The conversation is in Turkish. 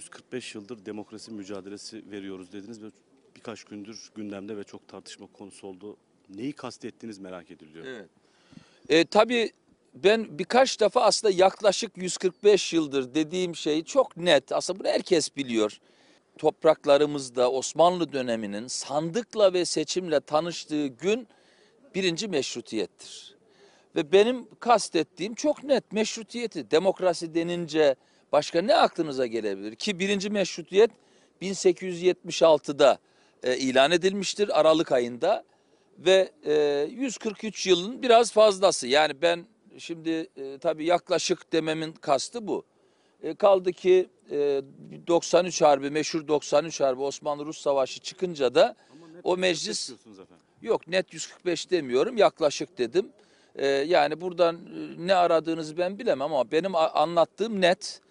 145 yıldır demokrasi mücadelesi veriyoruz dediniz ve birkaç gündür gündemde ve çok tartışma konusu oldu. Neyi kastettiniz merak ediliyor. Evet. E, tabii ben birkaç defa aslında yaklaşık 145 yıldır dediğim şey çok net. Aslında bunu herkes biliyor. Topraklarımızda Osmanlı döneminin sandıkla ve seçimle tanıştığı gün birinci meşrutiyettir. Ve benim kastettiğim çok net meşrutiyeti. Demokrasi denince başka ne aklınıza gelebilir? Ki birinci meşrutiyet 1876'da e, ilan edilmiştir Aralık ayında ve e, 143 yılın biraz fazlası. Yani ben şimdi e, tabii yaklaşık dememin kastı bu. E, kaldı ki e, 93 Harbi, meşhur 93 Harbi Osmanlı-Rus Savaşı çıkınca da o meclis... Yok net 145 demiyorum yaklaşık dedim. Ee, yani buradan e, ne aradığınızı ben bilemem ama benim anlattığım net.